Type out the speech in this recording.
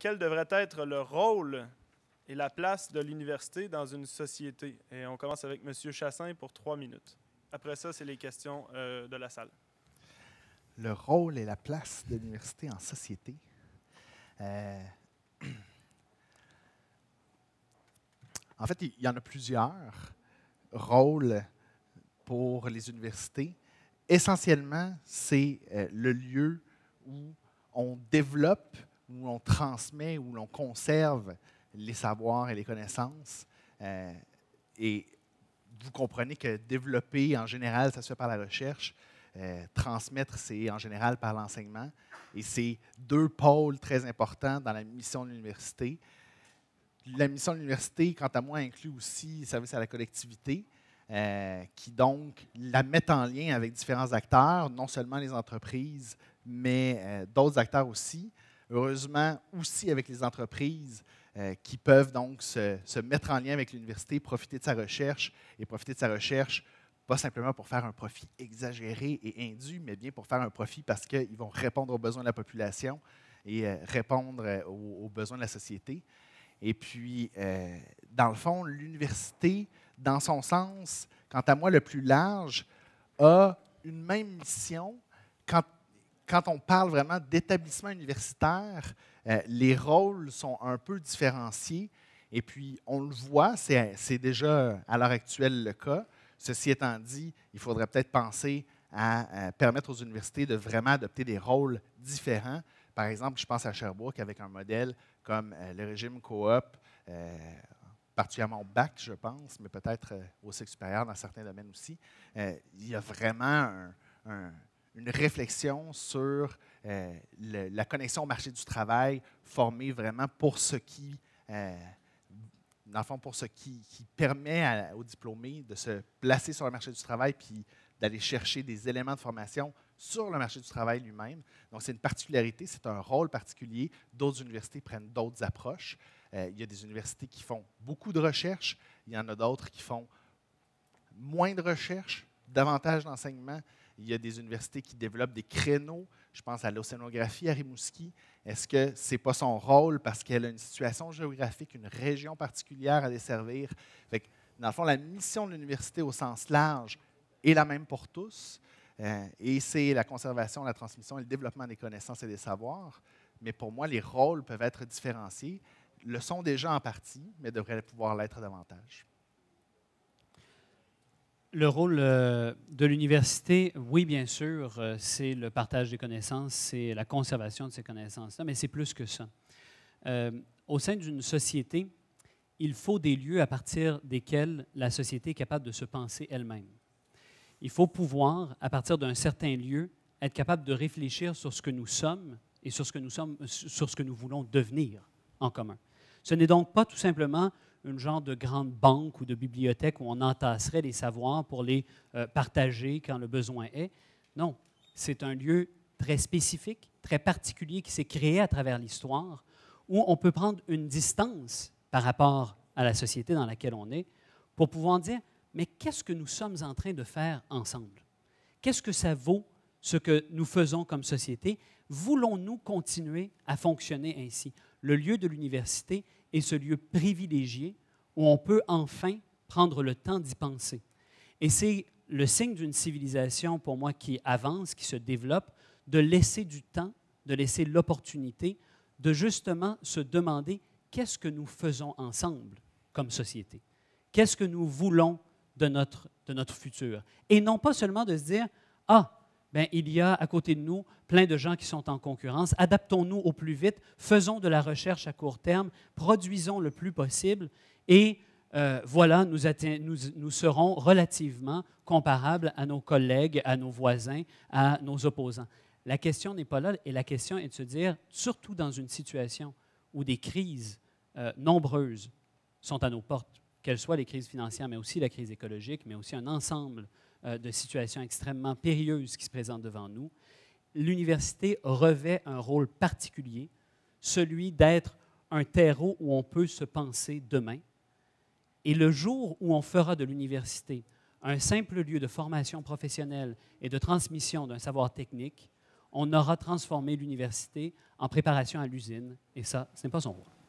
quel devrait être le rôle et la place de l'université dans une société? Et on commence avec M. Chassin pour trois minutes. Après ça, c'est les questions euh, de la salle. Le rôle et la place de l'université en société. Euh, en fait, il y en a plusieurs rôles pour les universités. Essentiellement, c'est euh, le lieu où on développe où l'on transmet, où l'on conserve les savoirs et les connaissances. Euh, et vous comprenez que développer, en général, ça se fait par la recherche. Euh, transmettre, c'est en général par l'enseignement. Et c'est deux pôles très importants dans la mission de l'université. La mission de l'université, quant à moi, inclut aussi le service à la collectivité, euh, qui donc la met en lien avec différents acteurs, non seulement les entreprises, mais d'autres acteurs aussi heureusement aussi avec les entreprises euh, qui peuvent donc se, mettre en lien avec l'université, profiter de sa recherche et profiter de sa recherche pas simplement pour faire un profit exagéré et indu, mais bien pour faire un profit parce qu'ils vont répondre aux besoins de la population et euh, répondre euh, aux, besoins de la société. Et puis, dans le fond, l'université, dans son sens, quant à moi le plus large, a une même mission quand quand on parle vraiment d'établissement universitaire, euh, les rôles sont un peu différenciés. Et puis, on le voit, c'est déjà à l'heure actuelle le cas. Ceci étant dit, il faudrait peut-être penser à euh, permettre aux universités de vraiment adopter des rôles différents. Par exemple, je pense à Sherbrooke avec un modèle comme euh, le régime coop, particulièrement au bac, je pense, mais peut-être au cycle supérieur dans certains domaines aussi. il y a vraiment un une réflexion sur euh, la connexion au marché du travail formée vraiment pour ce qui, euh, pour ce qui, permet aux diplômés de se placer sur le marché du travail puis d'aller chercher des éléments de formation sur le marché du travail lui-même. Donc, c'est une particularité, c'est un rôle particulier. D'autres universités prennent d'autres approches. Euh, il y a des universités qui font beaucoup de recherches, il y en a d'autres qui font moins de recherches, davantage d'enseignement. Il y a des universités qui développent des créneaux. Je pense à l'océanographie à Rimouski. Est-ce que ce n'est pas son rôle parce qu'elle a une situation géographique, une région particulière à desservir? Fait dans le fond, la mission de l'université au sens large est la même pour tous. Euh, et c'est la conservation, la transmission et le développement des connaissances et des savoirs. Mais pour moi, les rôles peuvent être différenciés. Le sont déjà en partie, mais devraient pouvoir l'être davantage. Le rôle euh, de l'université, oui, bien sûr, euh, c'est le partage des connaissances, c'est la conservation de ces connaissances-là, mais c'est plus que ça. Euh, au sein d'une société, il faut des lieux à partir desquels la société est capable de se penser elle-même. Il faut pouvoir, à partir d'un certain lieu, être capable de réfléchir sur ce que nous sommes et sur ce que nous, sommes, sur ce que nous voulons devenir en commun. Ce n'est donc pas tout simplement une genre de grande banque ou de bibliothèque où on entasserait les savoirs pour les euh, partager quand le besoin est. Non, c'est un lieu très spécifique, très particulier qui s'est créé à travers l'histoire, où on peut prendre une distance par rapport à la société dans laquelle on est pour pouvoir dire, mais qu'est-ce que nous sommes en train de faire ensemble? Qu'est-ce que ça vaut ce que nous faisons comme société? Voulons-nous continuer à fonctionner ainsi? Le lieu de l'université est ce lieu privilégié où on peut enfin prendre le temps d'y penser. Et c'est le signe d'une civilisation, pour moi, qui avance, qui se développe, de laisser du temps, de laisser l'opportunité de justement se demander qu'est-ce que nous faisons ensemble comme société, qu'est-ce que nous voulons de notre, de notre futur. Et non pas seulement de se dire, ah, ben, il y a à côté de nous plein de gens qui sont en concurrence. Adaptons-nous au plus vite, faisons de la recherche à court terme, produisons le plus possible et euh, voilà, nous, serons relativement comparables à nos collègues, à nos voisins, à nos opposants. La question n'est pas là et la question est de se dire, surtout dans une situation où des crises euh, nombreuses sont à nos portes, qu'elles soient les crises financières, mais aussi la crise écologique, mais aussi un ensemble euh, de situations extrêmement périlleuses qui se présentent devant nous, l'université revêt un rôle particulier, celui d'être un terreau où on peut se penser demain. Et le jour où on fera de l'université un simple lieu de formation professionnelle et de transmission d'un savoir technique, on aura transformé l'université en préparation à l'usine, et ça, ce n'est pas son rôle.